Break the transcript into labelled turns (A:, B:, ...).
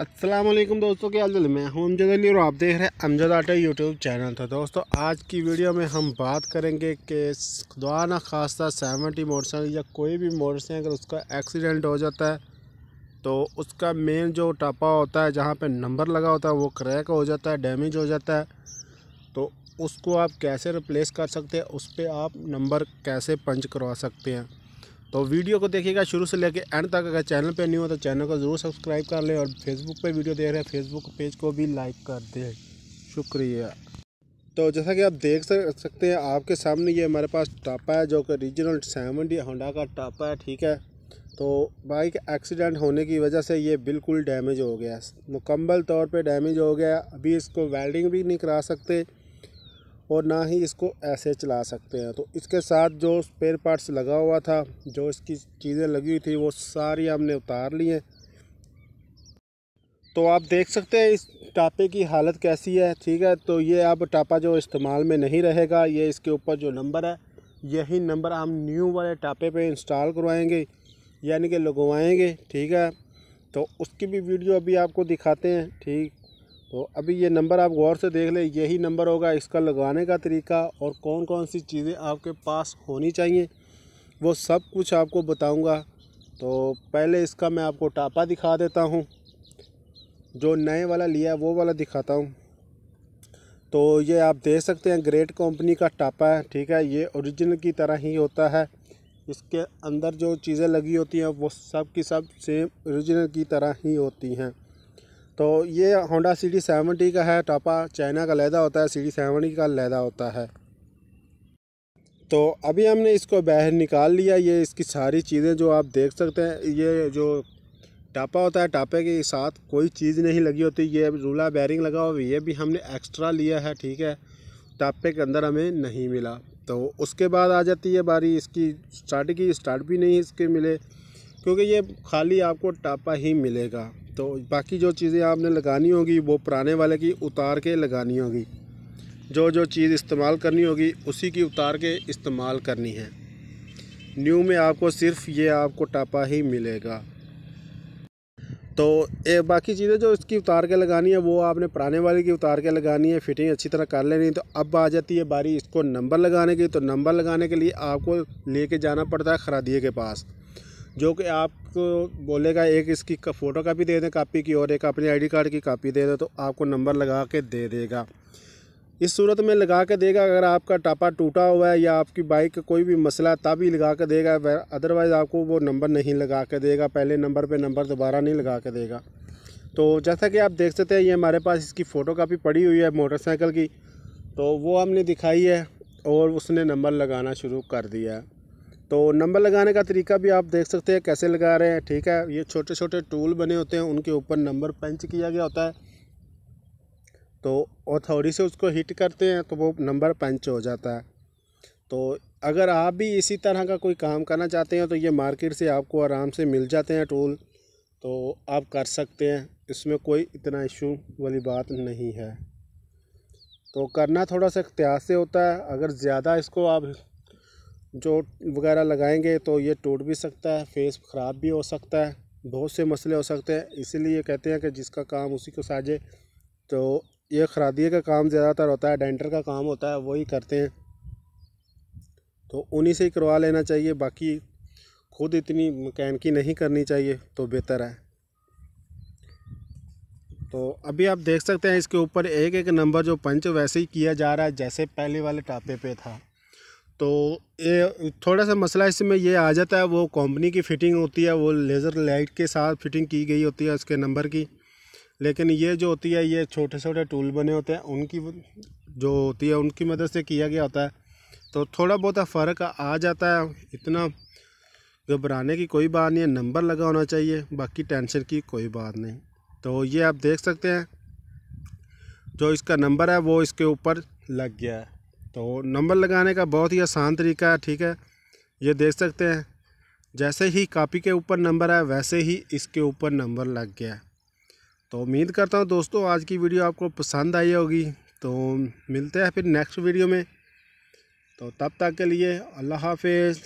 A: असलम दोस्तों क्या हाल मैं हूं अमजद अली और आप देख रहे हैं अमजद आटा यूट्यूब चैनल था दोस्तों आज की वीडियो में हम बात करेंगे कि खुदा ना खास्ता सेवेंटी मोटरसाइकिल या कोई भी मोटरसाइकिल उसका एक्सीडेंट हो जाता है तो उसका मेन जो टापा होता है जहां पे नंबर लगा होता है वो क्रैक हो जाता है डैमेज हो जाता है तो उसको आप कैसे रिप्लेस कर सकते हैं उस पर आप नंबर कैसे पंच करवा सकते हैं तो वीडियो को देखिएगा शुरू से लेकर एंड तक अगर चैनल पे नहीं हो तो चैनल को ज़रूर सब्सक्राइब कर लें और फेसबुक पे वीडियो देख रहे हैं फेसबुक पेज को भी लाइक कर दें शुक्रिया तो जैसा कि आप देख सकते हैं आपके सामने ये हमारे पास टापा है जो कि रीजनल सेवन डी होंडा का टापा है ठीक है तो बाइक एक्सीडेंट होने की वजह से ये बिल्कुल डैमेज हो गया मुकम्मल तौर पर डैमेज हो गया अभी इसको वेल्डिंग भी नहीं करा सकते और ना ही इसको ऐसे चला सकते हैं तो इसके साथ जो स्पेयर पार्ट्स लगा हुआ था जो इसकी चीज़ें लगी हुई थी वो सारी हमने उतार ली हैं तो आप देख सकते हैं इस टापे की हालत कैसी है ठीक है तो ये अब टापा जो इस्तेमाल में नहीं रहेगा ये इसके ऊपर जो नंबर है यही नंबर हम न्यू वाले टापे पे इंस्टॉल करवाएंगे यानी कि लगवाएंगे ठीक है तो उसकी भी वीडियो अभी आपको दिखाते हैं ठीक तो अभी ये नंबर आप गौर से देख लें यही नंबर होगा इसका लगाने का तरीका और कौन कौन सी चीज़ें आपके पास होनी चाहिए वो सब कुछ आपको बताऊंगा तो पहले इसका मैं आपको टापा दिखा देता हूँ जो नए वाला लिया वो वाला दिखाता हूँ तो ये आप देख सकते हैं ग्रेट कंपनी का टापा है ठीक है ये ओरिजिनल की तरह ही होता है इसके अंदर जो चीज़ें लगी होती हैं वो सब की सब सेम औरिजिनल की तरह ही होती हैं तो ये होंडा सी डी सेवनटी का है टापा चाइना का लहदा होता है सी डी सेवनटी का लहदा होता है तो अभी हमने इसको बाहर निकाल लिया ये इसकी सारी चीज़ें जो आप देख सकते हैं ये जो टापा होता है टापे के साथ कोई चीज़ नहीं लगी होती ये रूला बैरिंग लगा हुआ ये भी हमने एक्स्ट्रा लिया है ठीक है टापे के अंदर हमें नहीं मिला तो उसके बाद आ जाती है बारी इसकी स्टार्ट की स्टार्ट भी नहीं इसके मिले क्योंकि ये खाली आपको टापा ही मिलेगा तो बाकी जो चीज़ें आपने लगानी होगी वो पुराने वाले की उतार के लगानी होगी जो जो चीज़ इस्तेमाल करनी होगी उसी की उतार के इस्तेमाल करनी है न्यू में आपको सिर्फ ये आपको टापा ही मिलेगा तो ये बाकी चीज़ें जो इसकी उतार के लगानी है वो आपने पुराने वाले की उतार के लगानी है फिटिंग अच्छी तरह कर लेनी है तो अब आ जाती है बारी इसको नंबर लगाने की तो नंबर लगाने के लिए आपको लेके जाना पड़ता है खरादिए के पास जो कि आपको बोलेगा एक इसकी का फ़ोटो कापी दे दें कापी की और एक अपने आईडी कार्ड की कापी दे दें तो आपको नंबर लगा के दे देगा इस सूरत में लगा के देगा अगर आपका टापा टूटा हुआ है या आपकी बाइक का कोई भी मसला है तभी लगा के देगा अदरवाइज़ आपको वो नंबर नहीं लगा के देगा पहले नंबर पे नंबर दोबारा नहीं लगा के देगा तो जैसा कि आप देख सकते हैं ये हमारे पास इसकी फ़ोटो कापी पड़ी हुई है मोटरसाइकिल की तो वो हमने दिखाई है और उसने नंबर लगाना शुरू कर दिया है तो नंबर लगाने का तरीका भी आप देख सकते हैं कैसे लगा रहे हैं ठीक है ये छोटे छोटे टूल बने होते हैं उनके ऊपर नंबर पंच किया गया होता है तो हथौड़ी से उसको हिट करते हैं तो वो नंबर पंच हो जाता है तो अगर आप भी इसी तरह का कोई काम करना चाहते हैं तो ये मार्केट से आपको आराम से मिल जाते हैं टूल तो आप कर सकते हैं इसमें कोई इतना इशू वाली बात नहीं है तो करना थोड़ा सा इख्तियार से होता है अगर ज़्यादा इसको आप जो वगैरह लगाएंगे तो ये टूट भी सकता है फेस ख़राब भी हो सकता है बहुत से मसले हो सकते हैं इसीलिए कहते हैं कि जिसका काम उसी को साजे तो ये खरादिए का काम ज़्यादातर होता है डेंटर का काम होता है वही करते हैं तो उन्हीं से ही करवा लेना चाहिए बाकी खुद इतनी मकैनकी नहीं करनी चाहिए तो बेहतर है तो अभी आप देख सकते हैं इसके ऊपर एक एक नंबर जो पंच वैसे ही किया जा रहा है जैसे पहले वाले टापे पे था तो ये थोड़ा सा मसला इसमें ये आ जाता है वो कंपनी की फ़िटिंग होती है वो लेज़र लाइट के साथ फ़िटिंग की गई होती है उसके नंबर की लेकिन ये जो होती है ये छोटे छोटे टूल बने होते हैं उनकी जो होती है उनकी मदद से किया गया होता है तो थोड़ा बहुत फ़र्क आ जाता है इतना घबराने की कोई बात नहीं है नंबर लगा होना चाहिए बाकी टेंशन की कोई बात नहीं तो ये आप देख सकते हैं जो इसका नंबर है वो इसके ऊपर लग गया है तो नंबर लगाने का बहुत ही आसान तरीका है ठीक है ये देख सकते हैं जैसे ही कापी के ऊपर नंबर है वैसे ही इसके ऊपर नंबर लग गया तो उम्मीद करता हूँ दोस्तों आज की वीडियो आपको पसंद आई होगी तो मिलते हैं फिर नेक्स्ट वीडियो में तो तब तक के लिए अल्लाह हाफिज़